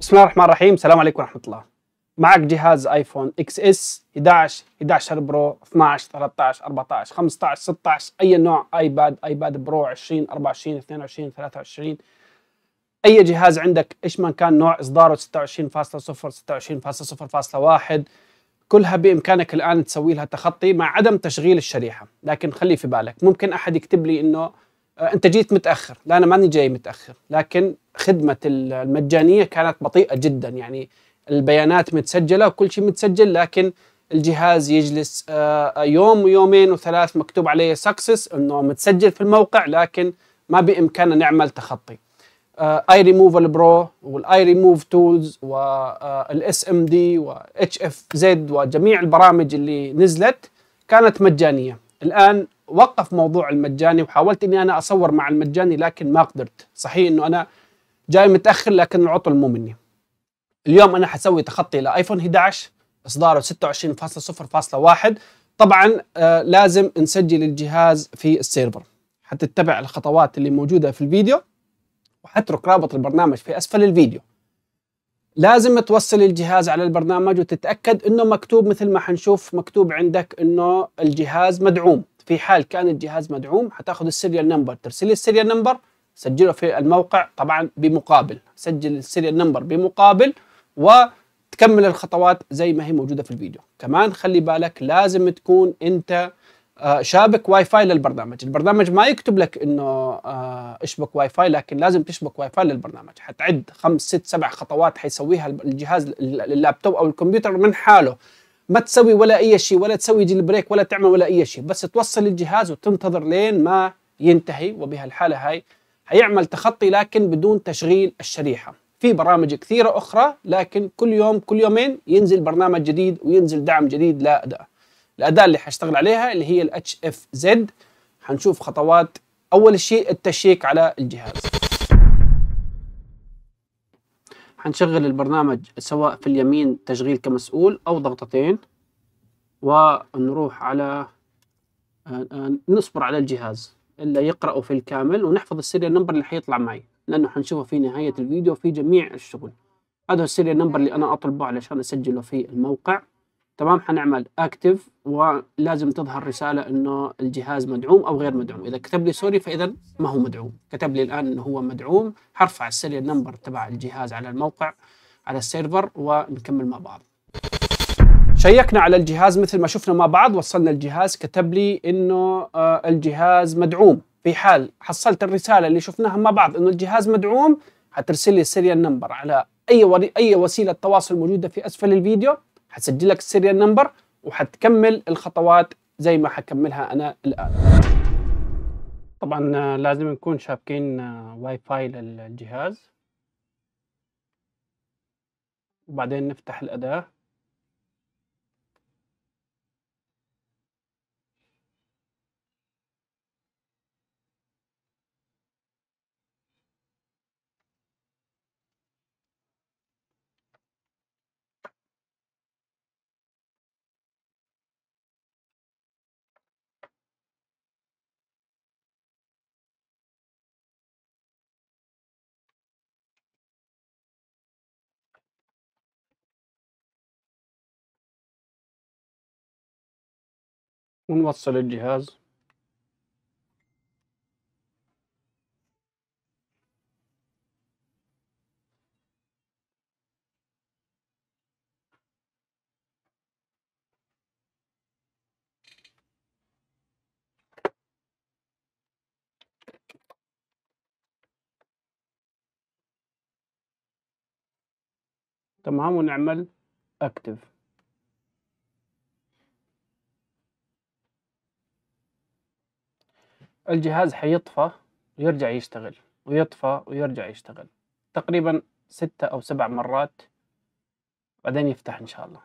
بسم الله الرحمن الرحيم السلام عليكم ورحمه الله معك جهاز ايفون اكس اس 11 11 برو 12 13 14 15 16 اي نوع ايباد ايباد برو 20 24 22 23 اي جهاز عندك ايش ما كان نوع اصداره 26.0 26.0.1 كلها بامكانك الان تسوي لها تخطي مع عدم تشغيل الشريحه لكن خلي في بالك ممكن احد يكتب لي انه آه، انت جيت متاخر لا انا ماني جاي متاخر لكن خدمه المجانيه كانت بطيئه جدا يعني البيانات متسجله وكل شيء متسجل لكن الجهاز يجلس آه، آه، يوم ويومين وثلاث مكتوب عليه سكسس انه متسجل في الموقع لكن ما بامكاننا نعمل تخطي اي ريموفل برو والاي ريموف تولز والاس ام دي واتش اف زد وجميع البرامج اللي نزلت كانت مجانيه الان وقف موضوع المجاني وحاولت اني انا اصور مع المجاني لكن ما قدرت صحيح انه انا جاي متاخر لكن العطل مو مني اليوم انا حسوي تخطي لايفون 11 اصداره 26.0.1 طبعا آه لازم نسجل الجهاز في السيرفر حتتبع الخطوات اللي موجوده في الفيديو وحترك رابط البرنامج في اسفل الفيديو لازم توصل الجهاز على البرنامج وتتاكد انه مكتوب مثل ما حنشوف مكتوب عندك انه الجهاز مدعوم في حال كان الجهاز مدعوم حتاخذ السيريال نمبر ترسل السيريال نمبر سجله في الموقع طبعا بمقابل سجل السيريال نمبر بمقابل وتكمل الخطوات زي ما هي موجوده في الفيديو كمان خلي بالك لازم تكون انت آه، شابك واي فاي للبرنامج البرنامج ما يكتب لك انه آه، اشبك واي فاي لكن لازم تشبك واي فاي للبرنامج حتعد خمس ست سبع خطوات حيسويها الجهاز اللابتوب او الكمبيوتر من حاله ما تسوي ولا اي شيء ولا تسوي جيل بريك ولا تعمل ولا اي شيء بس توصل الجهاز وتنتظر لين ما ينتهي وبهالحاله هاي حيعمل تخطي لكن بدون تشغيل الشريحه في برامج كثيره اخرى لكن كل يوم كل يومين ينزل برنامج جديد وينزل دعم جديد لاداء الاداه اللي حشتغل عليها اللي هي الاتش اف زد حنشوف خطوات اول شيء التشيك على الجهاز حنشغل البرنامج سواء في اليمين تشغيل كمسؤول أو ضغطتين ونروح على آه، آه، نصبر على الجهاز إلا يقرأه في الكامل ونحفظ السيريال نمبر اللي حيطلع معي لأنه حنشوفه في نهاية الفيديو في جميع الشغل هذا هو السيريال نمبر اللي أنا أطلبه علشان أسجله في الموقع تمام حنعمل اكتف ولازم تظهر رساله انه الجهاز مدعوم او غير مدعوم اذا كتب لي سوري فاذا ما هو مدعوم كتب لي الان انه هو مدعوم حرفع السيريال نمبر تبع الجهاز على الموقع على السيرفر ونكمل مع بعض شيكنا على الجهاز مثل ما شفنا مع بعض وصلنا الجهاز كتب لي انه آه، الجهاز مدعوم في حال حصلت الرساله اللي شفناها مع بعض انه الجهاز مدعوم حترسل لي السيريال نمبر على اي اي وسيله تواصل موجوده في اسفل الفيديو هسجل لك السيريال نمبر وحتكمل الخطوات زي ما حكملها انا الان طبعا آه، لازم نكون شابكين واي آه، فاي للجهاز وبعدين نفتح الاداه ونوصل الجهاز تمام ونعمل اكتف الجهاز حيطفى ويرجع يشتغل ويطفى ويرجع يشتغل تقريبا ستة أو سبع مرات بعدين يفتح إن شاء الله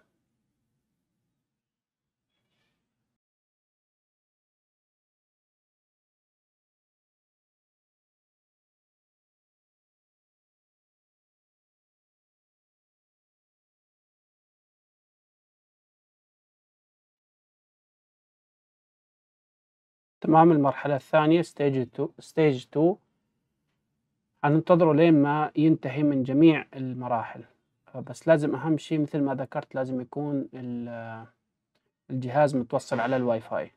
تمام المرحلة الثانية ستيج 2 ستيج 2 هننتظره لين ما ينتهي من جميع المراحل بس لازم أهم شيء مثل ما ذكرت لازم يكون الجهاز متوصل على الواي فاي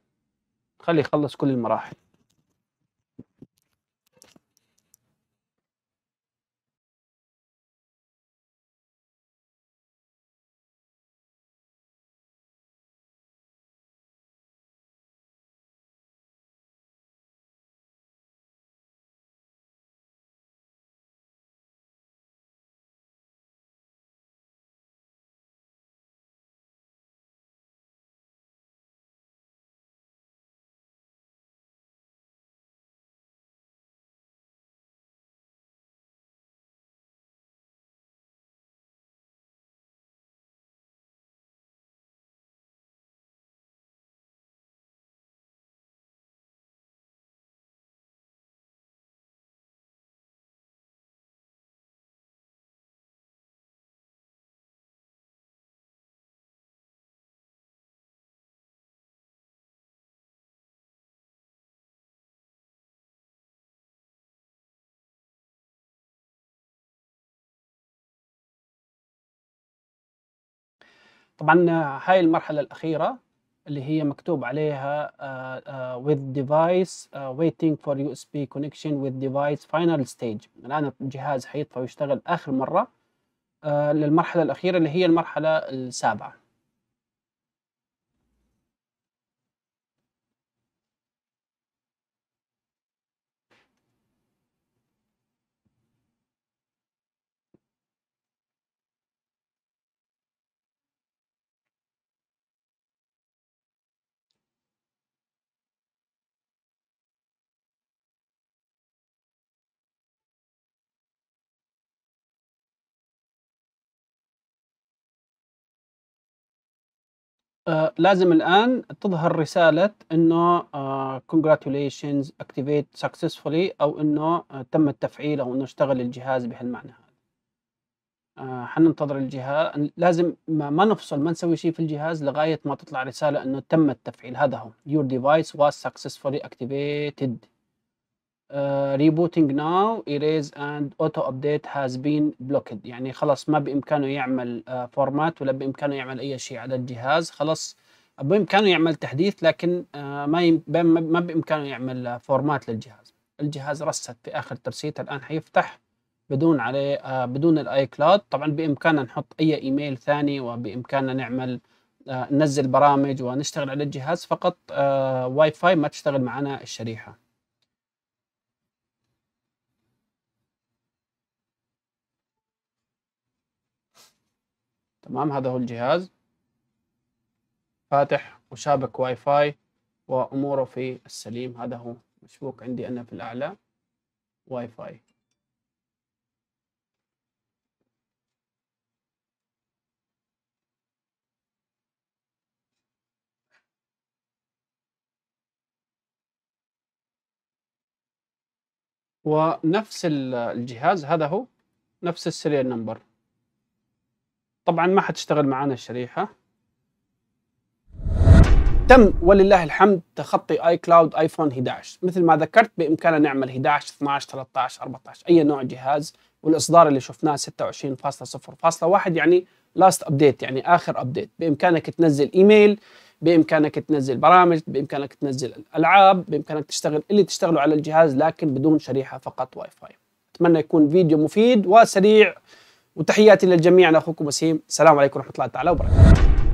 خليه يخلص كل المراحل طبعا هاي المرحله الاخيره اللي هي مكتوب عليها uh, uh, with device uh, waiting for USB connection with device final stage الآن الجهاز حيطفى ويشتغل آخر مرة uh, للمرحلة الأخيرة اللي هي المرحلة السابعة آه، لازم الان تظهر رساله انه آه، congratulations activate successfully او انه آه، تم التفعيل او انه اشتغل الجهاز بهالمعنى هذا حننتظر الجهاز لازم ما, ما نفصل ما نسوي شيء في الجهاز لغايه ما تطلع رساله انه تم التفعيل هذا هو your device was successfully activated ريبوتنج ناو ايريز اند اوتو ابديت هاز بين بلوكد يعني خلاص ما بامكانه يعمل آه فورمات ولا بامكانه يعمل اي شيء على الجهاز خلاص بامكانه يعمل تحديث لكن آه، ما ما بامكانه يعمل فورمات آه، للجهاز الجهاز رست في اخر ترسيت الان حيفتح بدون عليه آه، بدون الاي كلاود طبعا بامكاننا نحط اي ايميل ثاني وبامكاننا نعمل ننزل برامج ونشتغل على الجهاز فقط واي فاي ما تشتغل معنا الشريحه تمام هذا هو الجهاز فاتح وشابك واي فاي واموره في السليم هذا هو مشبوك عندي انا في الاعلى واي فاي ونفس الجهاز هذا هو نفس السيريال نمبر طبعا ما حتشتغل معنا الشريحه تم ولله الحمد تخطي اي كلاود ايفون 11 مثل ما ذكرت بامكاننا نعمل 11 12 13 14 اي نوع جهاز والاصدار اللي شفناه 26.0.1 يعني لاست ابديت يعني اخر ابديت بامكانك تنزل ايميل بامكانك تنزل برامج بامكانك تنزل العاب بامكانك تشتغل اللي تشتغله على الجهاز لكن بدون شريحه فقط واي فاي اتمنى يكون فيديو مفيد وسريع وتحياتي للجميع انا اخوكم وسيم السلام عليكم ورحمه الله تعالى وبركاته